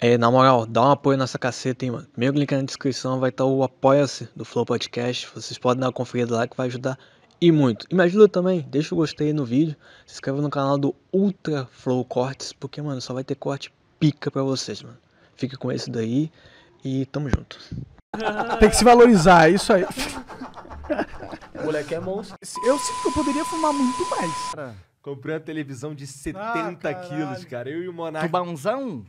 É, na moral, dá um apoio nessa caceta, hein, mano. Primeiro link na descrição vai estar tá o Apoia-se do Flow Podcast. Vocês podem dar uma conferida lá que vai ajudar e muito. E me ajuda também, deixa o gostei no vídeo, se inscreva no canal do Ultra Flow Cortes, porque, mano, só vai ter corte pica pra vocês, mano. Fica com esse daí e tamo junto. Tem que se valorizar, é isso aí. O moleque é monstro. Eu sinto que eu poderia fumar muito mais. Cara, comprei uma televisão de 70 ah, quilos, cara. Eu e o Monarca. Tubãozão?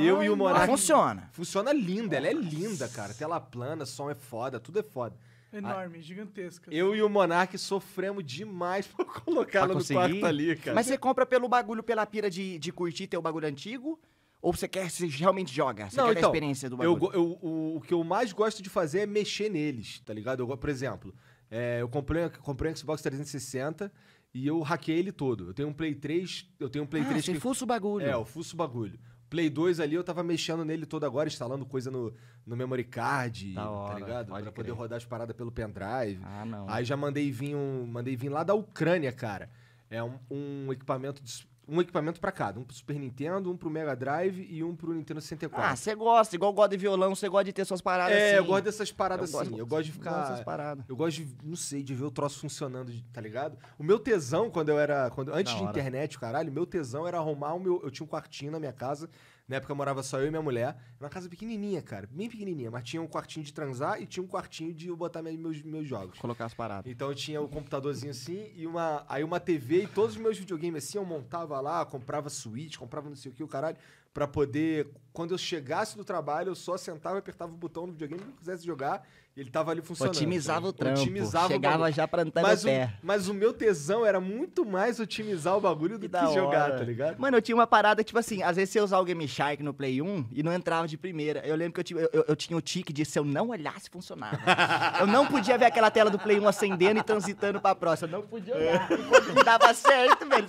eu e o Monark. Funciona. Funciona linda, ela é linda, cara. Tela plana, som é foda, tudo é foda. Enorme, gigantesca. Eu e o Monark sofremos demais pra colocar ela no quarto ali, cara. Mas você compra pelo bagulho, pela pira de, de curtir o bagulho antigo? Ou você quer você realmente joga? Você Não, quer então, a experiência do bagulho? Eu, eu, o, o que eu mais gosto de fazer é mexer neles, tá ligado? Eu, por exemplo, é, eu comprei, comprei um Xbox 360 e eu hackei ele todo. Eu tenho um Play 3. Eu tenho um Play ah, 3. Você que... fuça o bagulho. É, eu fuço o bagulho. Play 2 ali, eu tava mexendo nele todo agora, instalando coisa no, no memory card, da tá hora, ligado? Pra crer. poder rodar as paradas pelo pendrive. Ah, não. Aí já mandei vir um. Mandei vir lá da Ucrânia, cara. É um, um equipamento de, um equipamento para cada. Um pro Super Nintendo, um pro Mega Drive e um pro Nintendo 64. Ah, você gosta, igual gosta de violão, você gosta de ter suas paradas é, assim. É, eu gosto dessas paradas eu assim. Gosto, eu gosto de ficar. Gosto dessas paradas. Eu gosto de, não sei, de ver o troço funcionando, tá ligado? O meu tesão, quando eu era. Quando, antes de internet, caralho, meu tesão era arrumar o meu. Eu tinha um quartinho na minha casa. Na época eu morava só eu e minha mulher. Uma casa pequenininha, cara. Bem pequenininha. Mas tinha um quartinho de transar e tinha um quartinho de eu botar meus, meus jogos. Colocar as paradas. Então eu tinha o computadorzinho assim e uma... Aí uma TV e todos os meus videogames assim. Eu montava lá, comprava suíte, comprava não sei o que, o caralho, pra poder. Quando eu chegasse do trabalho, eu só sentava e apertava o botão do videogame que eu quisesse jogar e ele tava ali funcionando. Otimizava o trampo. Otimizava Chegava o já pra entrar mas, o, mas o meu tesão era muito mais otimizar o bagulho do que, que jogar, tá ligado? Mano, eu tinha uma parada, tipo assim, às vezes você usava o Game Shark no Play 1 e não entrava de primeira. Eu lembro que eu tinha, eu, eu tinha o tique de se eu não olhasse, funcionava. eu não podia ver aquela tela do Play 1 acendendo e transitando pra próxima. Eu não podia olhar. É. Não dava certo, velho.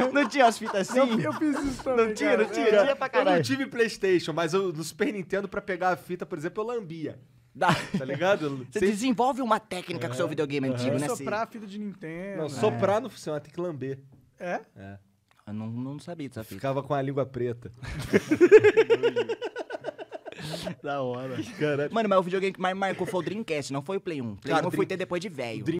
Não, não, não tinha as fitas assim? Eu, eu fiz isso também. Não tinha, não tinha? Tinha é. pra Eu não tive Playstation, mas eu, no Super Nintendo, pra pegar a fita, por exemplo, eu lambia. Tá ligado? Você Sem- desenvolve uma técnica com o seu é. videogame antigo, né? Soprar a fita de Nintendo. Não, né? soprar não funciona, tem que lamber. É? É. Eu não, não sabia dessa fita. Ficava com a língua preta. da hora. Mano, mas o videogame que mais marcou foi o Dreamcast, não foi o Play 1. Play Cara, 1 eu fui ter depois de velho.